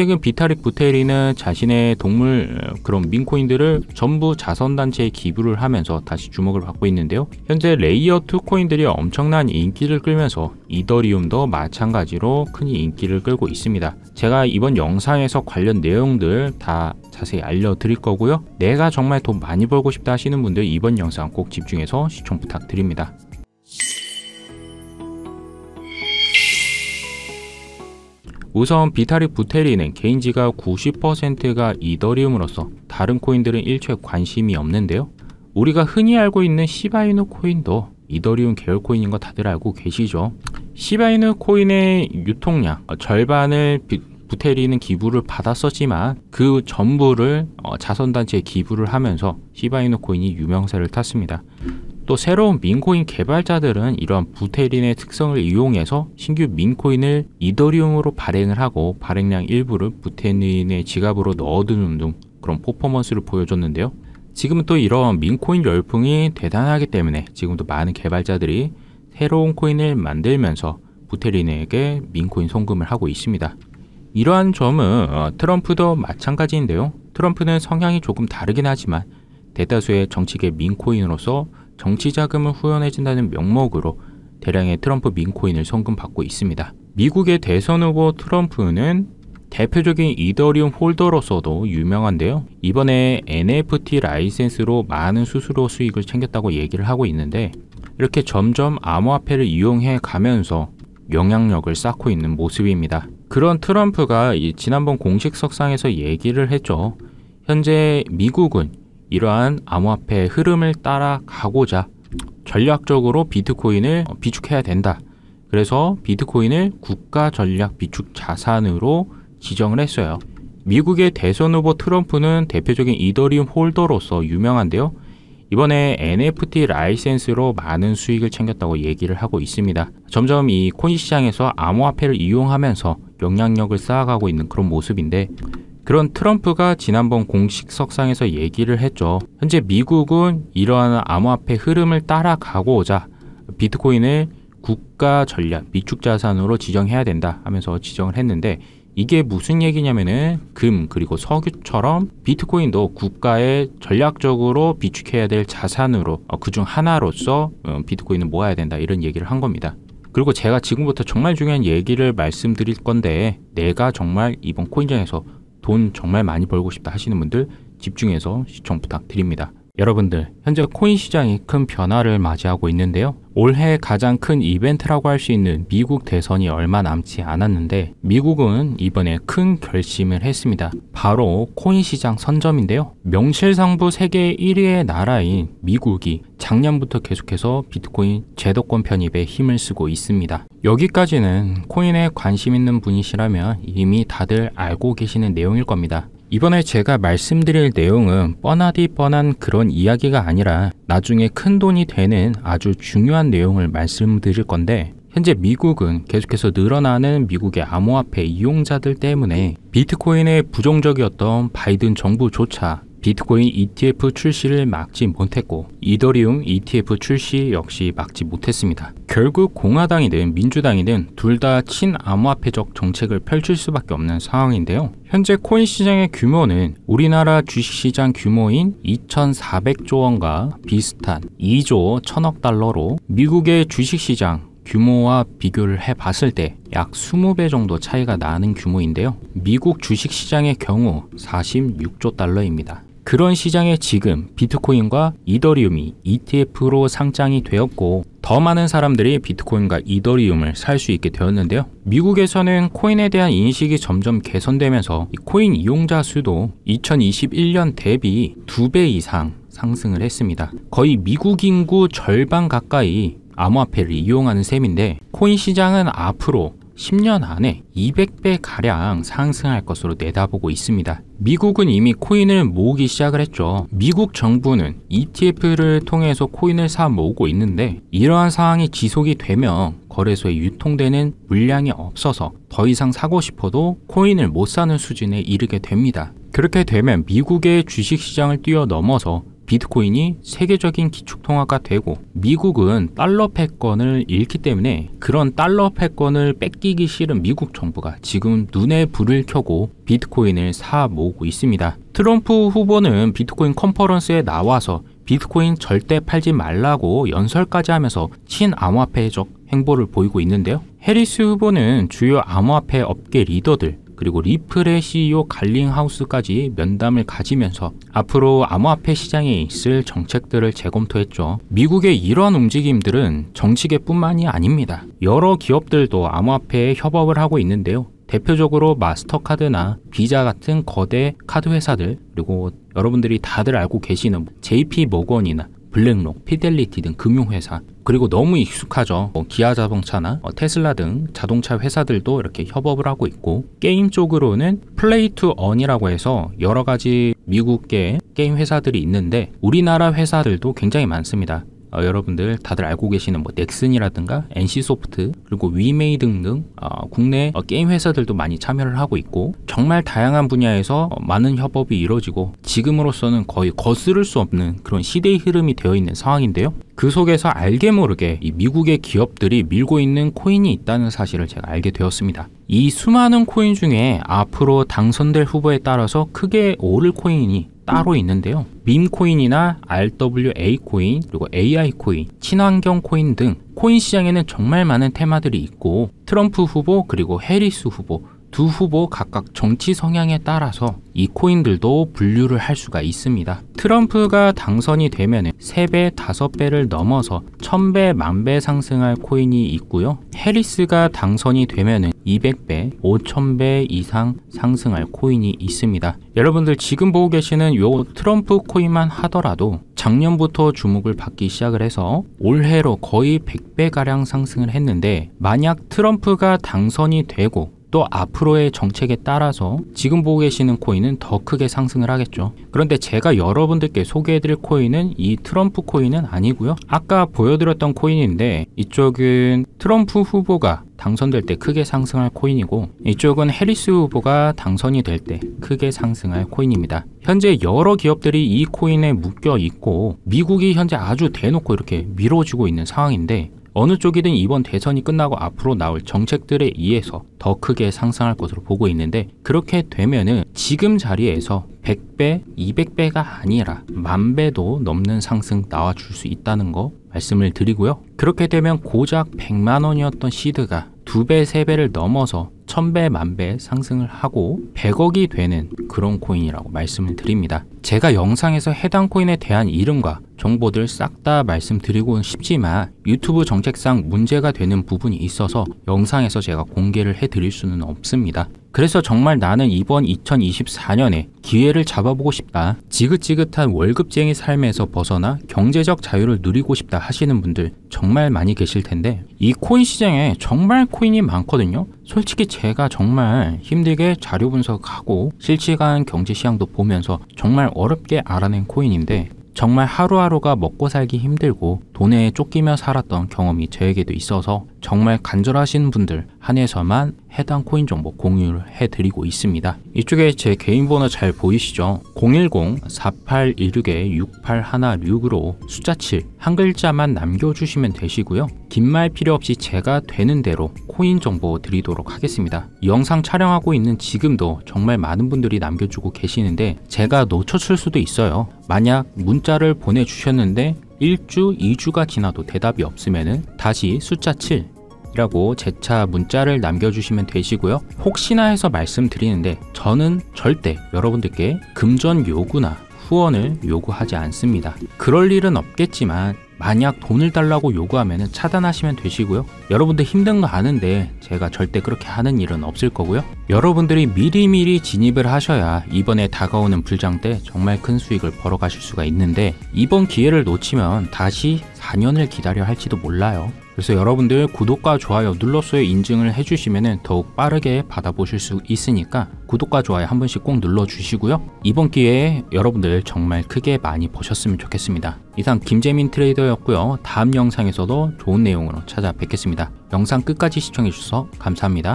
최근 비타릭 부테리는 자신의 동물 그런 민코인들을 전부 자선단체에 기부를 하면서 다시 주목을 받고 있는데요. 현재 레이어2 코인들이 엄청난 인기를 끌면서 이더리움도 마찬가지로 큰 인기를 끌고 있습니다. 제가 이번 영상에서 관련 내용들 다 자세히 알려드릴 거고요. 내가 정말 돈 많이 벌고 싶다 하시는 분들 이번 영상 꼭 집중해서 시청 부탁드립니다. 우선 비타리 부테리는 개인지가 90%가 이더리움으로서 다른 코인들은 일체 관심이 없는데요. 우리가 흔히 알고 있는 시바이누 코인도 이더리움 계열 코인인 거 다들 알고 계시죠? 시바이누 코인의 유통량 어, 절반을 비, 부테리는 기부를 받았었지만 그 전부를 어, 자선단체에 기부를 하면서 시바이누 코인이 유명세를 탔습니다. 또 새로운 민코인 개발자들은 이러한 부테린의 특성을 이용해서 신규 민코인을 이더리움으로 발행을 하고 발행량 일부를 부테린의 지갑으로 넣어두는 등 그런 퍼포먼스를 보여줬는데요. 지금은 또 이런 민코인 열풍이 대단하기 때문에 지금도 많은 개발자들이 새로운 코인을 만들면서 부테린에게 민코인 송금을 하고 있습니다. 이러한 점은 어, 트럼프도 마찬가지인데요. 트럼프는 성향이 조금 다르긴 하지만 대다수의 정치계 민코인으로서 정치 자금을 후원해준다는 명목으로 대량의 트럼프 민코인을 송금받고 있습니다. 미국의 대선 후보 트럼프는 대표적인 이더리움 홀더로서도 유명한데요. 이번에 NFT 라이센스로 많은 수수료 수익을 챙겼다고 얘기를 하고 있는데 이렇게 점점 암호화폐를 이용해 가면서 영향력을 쌓고 있는 모습입니다. 그런 트럼프가 지난번 공식 석상에서 얘기를 했죠. 현재 미국은 이러한 암호화폐의 흐름을 따라가고자 전략적으로 비트코인을 어, 비축해야 된다. 그래서 비트코인을 국가 전략 비축 자산으로 지정을 했어요. 미국의 대선 후보 트럼프는 대표적인 이더리움 홀더로서 유명한데요. 이번에 NFT 라이센스로 많은 수익을 챙겼다고 얘기를 하고 있습니다. 점점 이 코인 시장에서 암호화폐를 이용하면서 영향력을 쌓아가고 있는 그런 모습인데 그런 트럼프가 지난번 공식석상에서 얘기를 했죠. 현재 미국은 이러한 암호화폐 흐름을 따라가고자 오 비트코인을 국가 전략 비축 자산으로 지정해야 된다 하면서 지정을 했는데 이게 무슨 얘기냐면은 금 그리고 석유처럼 비트코인도 국가의 전략적으로 비축해야 될 자산으로 어, 그중 하나로서 어, 비트코인을 모아야 된다 이런 얘기를 한 겁니다. 그리고 제가 지금부터 정말 중요한 얘기를 말씀드릴 건데 내가 정말 이번 코인장에서 돈 정말 많이 벌고 싶다 하시는 분들 집중해서 시청 부탁드립니다. 여러분들, 현재 코인 시장이 큰 변화를 맞이하고 있는데요. 올해 가장 큰 이벤트라고 할 수 있는 미국 대선이 얼마 남지 않았는데 미국은 이번에 큰 결심을 했습니다. 바로 코인 시장 선점인데요. 명실상부 세계 1위의 나라인 미국이 작년부터 계속해서 비트코인 제도권 편입에 힘을 쓰고 있습니다. 여기까지는 코인에 관심 있는 분이시라면 이미 다들 알고 계시는 내용일 겁니다. 이번에 제가 말씀드릴 내용은 뻔하디 뻔한 그런 이야기가 아니라 나중에 큰돈이 되는 아주 중요한 내용을 말씀드릴 건데 현재 미국은 계속해서 늘어나는 미국의 암호화폐 이용자들 때문에 비트코인의 부정적이었던 바이든 정부조차 비트코인 ETF 출시를 막지 못했고 이더리움 ETF 출시 역시 막지 못했습니다. 결국 공화당이든 민주당이든 둘 다 친암호화폐적 정책을 펼칠 수밖에 없는 상황인데요. 현재 코인 시장의 규모는 우리나라 주식시장 규모인 2,400조 원과 비슷한 2조 1천억 달러로 미국의 주식시장 규모와 비교를 해봤을 때 약 20배 정도 차이가 나는 규모인데요. 미국 주식시장의 경우 46조 달러입니다. 그런 시장에 지금 비트코인과 이더리움이 ETF로 상장이 되었고 더 많은 사람들이 비트코인과 이더리움을 살 수 있게 되었는데요. 미국에서는 코인에 대한 인식이 점점 개선되면서 코인 이용자 수도 2021년 대비 2배 이상 상승을 했습니다. 거의 미국 인구 절반 가까이 암호화폐를 이용하는 셈인데 코인 시장은 앞으로 10년 안에 200배가량 상승할 것으로 내다보고 있습니다. 미국은 이미 코인을 모으기 시작을 했죠. 미국 정부는 ETF를 통해서 코인을 사 모으고 있는데 이러한 상황이 지속이 되면 거래소에 유통되는 물량이 없어서 더 이상 사고 싶어도 코인을 못 사는 수준에 이르게 됩니다. 그렇게 되면 미국의 주식시장을 뛰어넘어서 비트코인이 세계적인 기축통화가 되고 미국은 달러 패권을 잃기 때문에 그런 달러 패권을 뺏기기 싫은 미국 정부가 지금 눈에 불을 켜고 비트코인을 사 모으고 있습니다. 트럼프 후보는 비트코인 컨퍼런스에 나와서 비트코인 절대 팔지 말라고 연설까지 하면서 친암호화폐적 행보를 보이고 있는데요. 해리스 후보는 주요 암호화폐 업계 리더들 그리고 리플의 CEO 갈링하우스까지 면담을 가지면서 앞으로 암호화폐 시장에 있을 정책들을 재검토했죠. 미국의 이런 움직임들은 정치계뿐만이 아닙니다. 여러 기업들도 암호화폐에 협업을 하고 있는데요. 대표적으로 마스터카드나 비자 같은 거대 카드 회사들 그리고 여러분들이 다들 알고 계시는 JP 모건이나 블랙록, 피델리티 등 금융회사 그리고 너무 익숙하죠. 뭐 기아 자동차나 뭐 테슬라 등 자동차 회사들도 이렇게 협업을 하고 있고 게임 쪽으로는 플레이 투 언이라고 해서 여러 가지 미국계 게임 회사들이 있는데 우리나라 회사들도 굉장히 많습니다. 어, 여러분들 다들 알고 계시는 뭐 넥슨이라든가 NC소프트 그리고 위메이 등등 어, 국내 어, 게임 회사들도 많이 참여를 하고 있고 정말 다양한 분야에서 어, 많은 협업이 이루어지고 지금으로서는 거의 거스를 수 없는 그런 시대의 흐름이 되어 있는 상황인데요. 그 속에서 알게 모르게 이 미국의 기업들이 밀고 있는 코인이 있다는 사실을 제가 알게 되었습니다. 이 수많은 코인 중에 앞으로 당선될 후보에 따라서 크게 오를 코인이 따로 있는데요. 밈코인이나 RWA 코인, 그리고 AI 코인, 친환경 코인 등 코인 시장에는 정말 많은 테마들이 있고 트럼프 후보 그리고 해리스 후보 두 후보 각각 정치 성향에 따라서 이 코인들도 분류를 할 수가 있습니다. 트럼프가 당선이 되면 3배, 5배를 넘어서 1000배, 1000배 상승할 코인이 있고요. 해리스가 당선이 되면 200배, 5000배 이상 상승할 코인이 있습니다. 여러분들 지금 보고 계시는 요 트럼프 코인만 하더라도 작년부터 주목을 받기 시작을 해서 올해로 거의 100배가량 상승을 했는데 만약 트럼프가 당선이 되고 또 앞으로의 정책에 따라서 지금 보고 계시는 코인은 더 크게 상승을 하겠죠. 그런데 제가 여러분들께 소개해드릴 코인은 이 트럼프 코인은 아니고요. 아까 보여드렸던 코인인데 이쪽은 트럼프 후보가 당선될 때 크게 상승할 코인이고 이쪽은 해리스 후보가 당선이 될 때 크게 상승할 코인입니다. 현재 여러 기업들이 이 코인에 묶여 있고 미국이 현재 아주 대놓고 이렇게 미뤄지고 있는 상황인데 어느 쪽이든 이번 대선이 끝나고 앞으로 나올 정책들에 의해서 더 크게 상승할 것으로 보고 있는데 그렇게 되면은 지금 자리에서 100배, 200배가 아니라 만 배도 넘는 상승 나와줄 수 있다는 거 말씀을 드리고요. 그렇게 되면 고작 100만 원이었던 시드가 2배, 3배를 넘어서 1 0 0 0배 만배 상승을 하고 100억이 되는 그런 코인이라고 말씀을 드립니다. 제가 영상에서 해당 코인에 대한 이름과 정보들 싹 다 말씀드리고는 싶지만 유튜브 정책상 문제가 되는 부분이 있어서 영상에서 제가 공개를 해드릴 수는 없습니다. 그래서 정말 나는 이번 2024년에 기회를 잡아보고 싶다. 지긋지긋한 월급쟁이 삶에서 벗어나 경제적 자유를 누리고 싶다 하시는 분들 정말 많이 계실 텐데 이 코인 시장에 정말 코인이 많거든요. 솔직히 제가 정말 힘들게 자료 분석하고 실시간 경제 시향도 보면서 정말 어렵게 알아낸 코인인데 정말 하루하루가 먹고 살기 힘들고 돈에 쫓기며 살았던 경험이 저에게도 있어서 정말 간절하신 분들 한해서만 해당 코인 정보 공유를 해드리고 있습니다. 이쪽에 제 개인 번호 잘 보이시죠? 010-4816-6816으로 숫자 7 한 글자만 남겨주시면 되시고요. 긴 말 필요 없이 제가 되는 대로 코인 정보 드리도록 하겠습니다. 영상 촬영하고 있는 지금도 정말 많은 분들이 남겨주고 계시는데 제가 놓쳤을 수도 있어요. 만약 문자를 보내주셨는데 1주, 2주가 지나도 대답이 없으면 다시 숫자 7 이라고 재차 문자를 남겨주시면 되시고요. 혹시나 해서 말씀드리는데 저는 절대 여러분들께 금전 요구나 후원을 요구하지 않습니다. 그럴 일은 없겠지만 만약 돈을 달라고 요구하면 차단하시면 되시고요. 여러분들 힘든 거 아는데 제가 절대 그렇게 하는 일은 없을 거고요. 여러분들이 미리미리 진입을 하셔야 이번에 다가오는 불장 때 정말 큰 수익을 벌어가실 수가 있는데 이번 기회를 놓치면 다시 4년을 기다려 할지도 몰라요. 그래서 여러분들 구독과 좋아요 눌러서 인증을 해주시면 더욱 빠르게 받아보실 수 있으니까 구독과 좋아요 한 번씩 꼭 눌러주시고요. 이번 기회에 여러분들 정말 크게 많이 보셨으면 좋겠습니다. 이상 김재민 트레이더였고요. 다음 영상에서도 좋은 내용으로 찾아뵙겠습니다. 영상 끝까지 시청해주셔서 감사합니다.